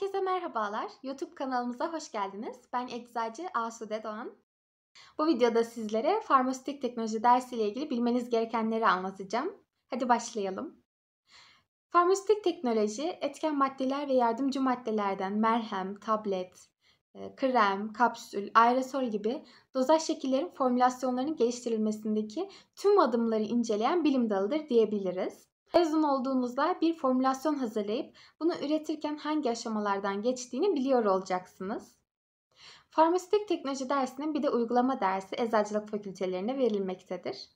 Herkese merhabalar. YouTube kanalımıza hoş geldiniz. Ben eczacı Asude Doğan. Bu videoda sizlere farmasötik teknoloji dersiyle ilgili bilmeniz gerekenleri anlatacağım. Hadi başlayalım. Farmasötik teknoloji etken maddeler ve yardımcı maddelerden merhem, tablet, e, krem, kapsül, aerosol gibi dozaj şekillerin formülasyonlarının geliştirilmesindeki tüm adımları inceleyen bilim dalıdır diyebiliriz. Mezun olduğunuzda bir formülasyon hazırlayıp bunu üretirken hangi aşamalardan geçtiğini biliyor olacaksınız. Farmasötik teknoloji dersinin bir de uygulama dersi eczacılık fakültelerine verilmektedir.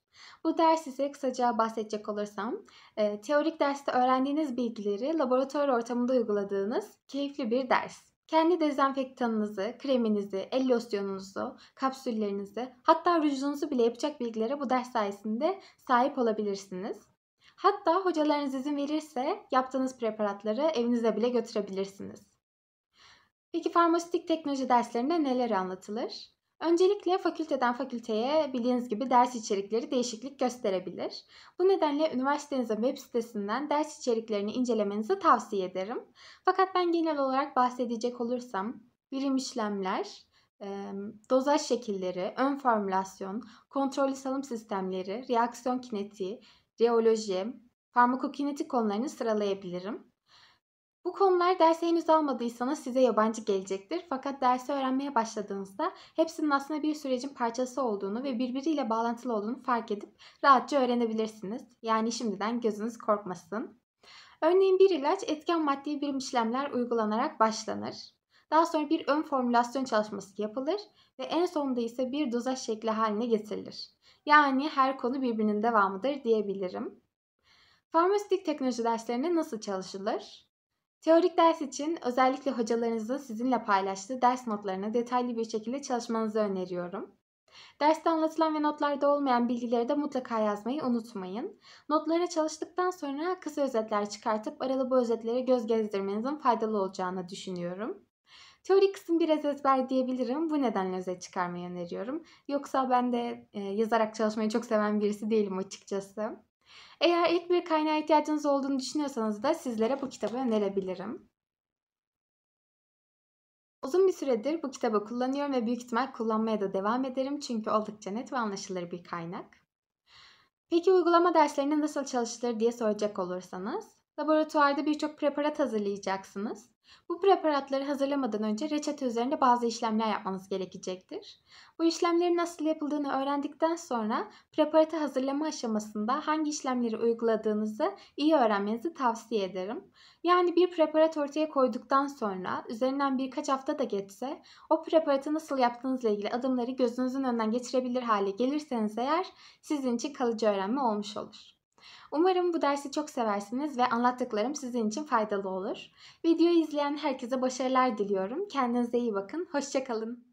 Bu dersi size kısaca bahsedecek olursam, e, teorik derste öğrendiğiniz bilgileri laboratuvar ortamında uyguladığınız keyifli bir ders. Kendi dezenfektanınızı, kreminizi, el losyonunuzu, kapsüllerinizi, hatta rujunuzu bile yapacak bilgilere bu ders sayesinde sahip olabilirsiniz. Hatta hocalarınız izin verirse yaptığınız preparatları evinize bile götürebilirsiniz. Peki farmasötik teknoloji derslerinde neler anlatılır? Öncelikle fakülteden fakülteye bildiğiniz gibi ders içerikleri değişiklik gösterebilir. Bu nedenle üniversitenizin web sitesinden ders içeriklerini incelemenizi tavsiye ederim. Fakat ben genel olarak bahsedecek olursam birim işlemler, dozaj şekilleri, ön formülasyon, kontrollü salım sistemleri, reaksiyon kinetiği, jeoloji, farmakokinetik konularını sıralayabilirim. Bu konular dersi henüz almadıysanız size yabancı gelecektir. Fakat dersi öğrenmeye başladığınızda hepsinin aslında bir sürecin parçası olduğunu ve birbiriyle bağlantılı olduğunu fark edip rahatça öğrenebilirsiniz. Yani şimdiden gözünüz korkmasın. Örneğin bir ilaç etken maddi bir işlemler uygulanarak başlanır. Daha sonra bir ön formülasyon çalışması yapılır ve en sonunda ise bir dozaj şekli haline getirilir. Yani her konu birbirinin devamıdır diyebilirim. Farmasötik teknoloji derslerinde nasıl çalışılır? Teorik ders için özellikle hocalarınızın sizinle paylaştığı ders notlarını detaylı bir şekilde çalışmanızı öneriyorum. Derste anlatılan ve notlarda olmayan bilgileri de mutlaka yazmayı unutmayın. Notlara çalıştıktan sonra kısa özetler çıkartıp aralı bu özetlere göz gezdirmenizin faydalı olacağını düşünüyorum. Teorik kısım biraz ezber diyebilirim. Bu nedenle özet çıkarmayı öneriyorum. Yoksa ben de e, yazarak çalışmayı çok seven birisi değilim açıkçası. Eğer ilk bir kaynağa ihtiyacınız olduğunu düşünüyorsanız da sizlere bu kitabı önerebilirim. Uzun bir süredir bu kitabı kullanıyorum ve büyük ihtimal kullanmaya da devam ederim çünkü oldukça net ve anlaşılır bir kaynak. Peki uygulama derslerinde nasıl çalışılır diye soracak olursanız, Laboratuvarda birçok preparat hazırlayacaksınız. Bu preparatları hazırlamadan önce reçete üzerinde bazı işlemler yapmanız gerekecektir. Bu işlemlerin nasıl yapıldığını öğrendikten sonra preparatı hazırlama aşamasında hangi işlemleri uyguladığınızı iyi öğrenmenizi tavsiye ederim. Yani bir preparat ortaya koyduktan sonra üzerinden birkaç hafta da geçse o preparatı nasıl yaptığınızla ilgili adımları gözünüzün önünden geçirebilir hale gelirseniz eğer sizin için kalıcı öğrenme olmuş olur. Umarım bu dersi çok seversiniz ve anlattıklarım sizin için faydalı olur. Videoyu izleyen herkese başarılar diliyorum. Kendinize iyi bakın. Hoşçakalın.